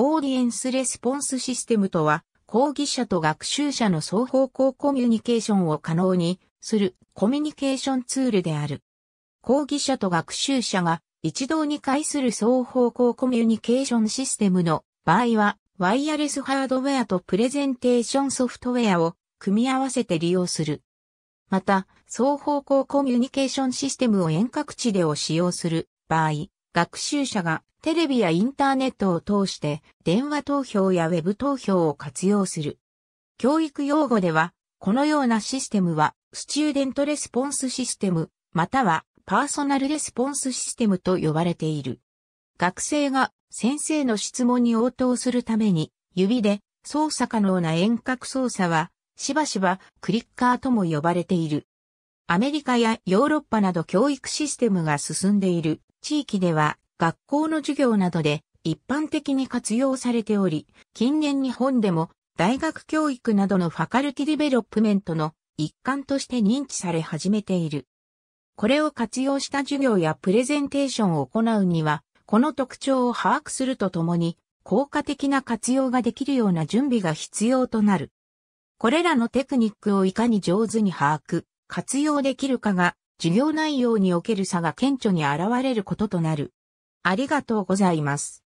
オーディエンスレスポンスシステムとは、講義者と学習者の双方向コミュニケーションを可能にするコミュニケーションツールである。講義者と学習者が一堂に会する双方向コミュニケーションシステムの場合は、ワイヤレスハードウェアとプレゼンテーションソフトウェアを組み合わせて利用する。また、双方向コミュニケーションシステムを遠隔地でを使用する場合、学習者がテレビやインターネットを通して電話投票やウェブ投票を活用する。教育用語では、このようなシステムは、スチューデントレスポンスシステム、またはパーソナルレスポンスシステムと呼ばれている。学生が先生の質問に応答するために、指で操作可能な遠隔操作は、しばしばクリッカーとも呼ばれている。アメリカやヨーロッパなど教育システムが進んでいる地域では学校の授業などで一般的に活用されており、近年日本でも大学教育などのファカルティディベロップメントの一環として認知され始めている。これを活用した授業やプレゼンテーションを行うには、この特徴を把握するとともに、効果的な活用ができるような準備が必要となる。これらのテクニックをいかに上手に把握、活用できるかが授業内容における差が顕著に現れることとなる。ありがとうございます。